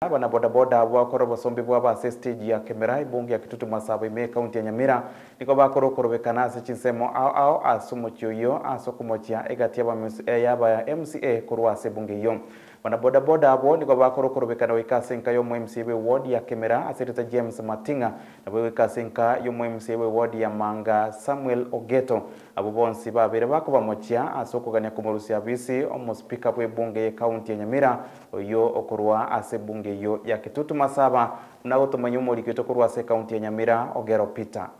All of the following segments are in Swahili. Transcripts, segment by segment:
Bana bodaboda bakorwo basombi bwa ba stage ya kamera ibungi ya kitutu masaba ime kaunti ya nyamira niko bakorwo korobekana ase chinsemo au ao asumo omochio iyo ase egatia ba eh, yaba ya MCA kurwa ase ebunge iyo Wanabodaboda abo niko bakurukurubikana wiikasinka y'omuemc w'eward ya kemera asirite James Matinga nabo wiikasinka y'omuemc w'eward ya Manga Samuel Ogeto abo bonsi babere bakubamokia ase okogania kumurusia bisi omospika bw'ebunge y'ekaunti ya Nyamira oyo okorwa ase ebunge eyo ya Kitutu Masaba na gotumanya omoriki oito korwa ase ekaunti ya Nyamira Ogero Peter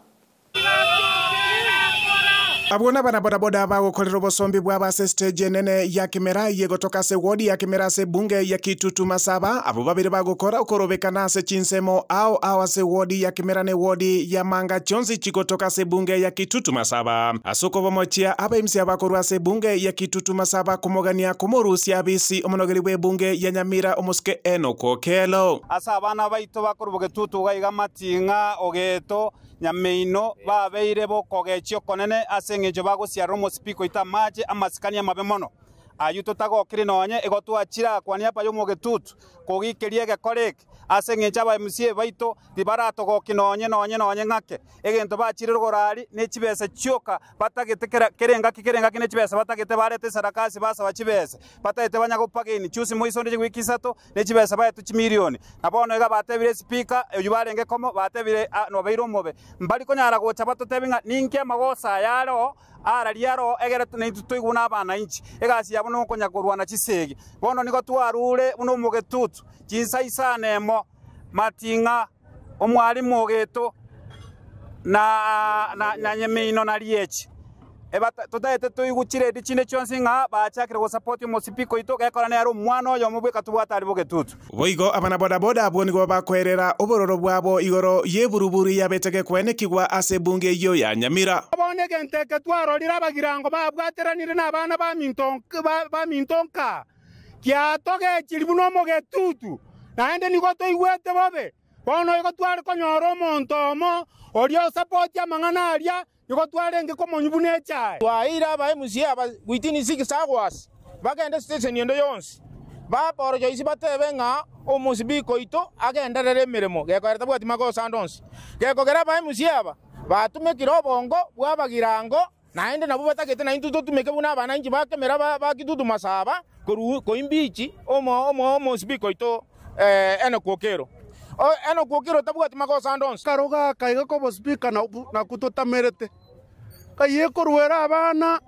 abona bana bodaboda bagukorirwo busombi bwa base stage enene ya kimera yegotoka se wodi ya kimera se bunge ya kitutu masaba abo babiri bagukora ukorobekana se chinsemo ao awa se wodi ya kimera ne wodi ya manga chonzi chigotoka se bunge ya kitutuma masaba asuko bomochia aba imsi abakorwa se bunge ya kitutu masaba kumogania kumurusia bisi omonogeri bwe bunge ya nyamira omuske enoko kelo asa abana baito bakorwa getutu gaiga matinga ogeto nyameino babeire bokogechio konene ase bago siaromo bagosiara ita pikoita ama amasikani amabe mono ayu tutago tutagokire nonye igo achira kwani apa yomo getutu kugikeria korek ase ng'enche ba msie baito ribaratogoki nonye nonye nonye ng'ake egento bachire rogorari na echibesa chioka batagete kere ngaki kere bare te saraka se barete sarakasi chibese patage te banya gopagaini chusi moiso ndi sato ne chibese ba tu chimilioni nabono iga batebire speaker oyu nge komo batebire nobeire omobe mbari konyara gocha batotebi ng'a ninki amagosa ayaro arari aro egere naitwe toiguna abananchi egasi ya no kunyakurwana chisegi bono niko twarure buno mugetutu isanemo matinga omwali mugeto na, na, na na, na riechi eba eh, totaete toigukire ndi chinde chionsi ng'a bachakire gosapoti omosipiko ito gekora nero omwana oyo omobweka ari bogetutu boigo abana bodaboda abo nigo bakoerera obororo bwabo igoro yeburuburu yabetege kwenekigwa ase ebunge eyo ya nyamira aboneke nteke twarorire abagirango babwateranire na abana ba mintonka kiatogechiri buna omogetutu naende nigo toigwete bobe bono igo tware omonto omo oria osapoti amang'ana aria iko twarenge komonyi buna echae twaira bae musia gwitini sigisagwasi bagende station endo yonsi baporocho isi batebe ng'a omusibiko ito agenderere emeremo gekoreta bwati magosa ndonsi gekogera bae musia aba batumekire obongo bwabagirango naende nabo batagete naintu totumeke buna abananchi bakemera bakitutumasa aba koimbichi omo omo omusibiko ito eh, ene kwokero o oh, eno kuukira otabwati magosa ndonsi karo gaka iga kobospika naku totamerete kaye korwera abana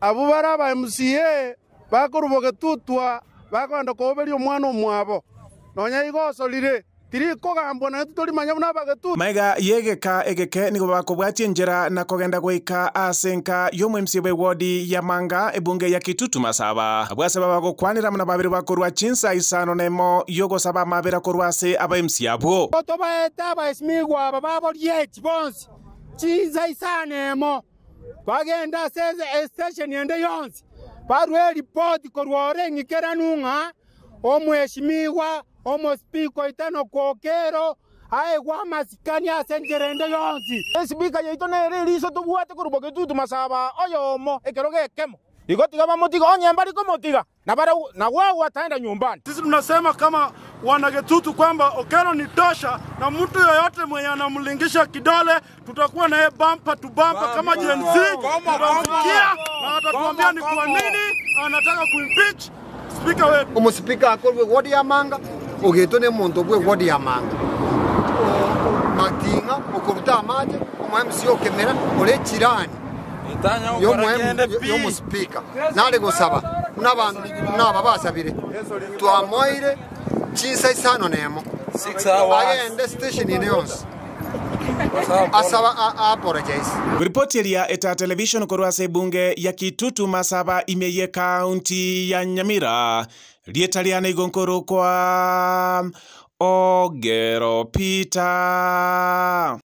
abo bare aba mca bakorubogetutwa bakoenda kooberia omwana omwabo nonya igosorire tirikogambwa na itu tulimanya buna abagetu maiga yegeka egeke nigo bakobwatia njera na kogenda gwika ase nka y'omwemisia bwa ewodi ya manga ebunge ya kitutu masaba abwase babagokwanira muna babiri bakorwa chinsa isano nemo yogosaba mabera korwa ase abaemisi abwo ba abaesimigwa aba baboria echi bonsi chinsa isano emo bagenda ase estation ende yonsi barwe eripoti korwa oreng'ikera nung'a omweshimiwa omosipika itano kwokero aye gwamasikani asengerende yonsi esipika yaito nere riso tobwate koruba tutu masaba omo ekero gekemo igotiga bamotiga onyemba rikomotiga na bara na wao wataenda nyumbani. Sisi tunasema kama wanagetutu kwamba Okero ni tosha, na mtu yoyote mwenye anamlingisha kidole tutakuwa naye bampa tubampa kama Gen Z, na atatuambia ni kwa nini anataka kuimpeach musipika wetu umusipika akorwe wodi ya manga ugitwe ni muntu bwe wodi ya manga matinga ukuruta amaje umuhemu si okemera ore kirani yomusipiika nali gusaba naba basabire twamoire kinsa isano nemo agende station ine asaba a apologies ripoti ya eta television korwa se bunge ya kitutu masaba imeye county ya nyamira rieta ria na igonkoro kwa ogero pita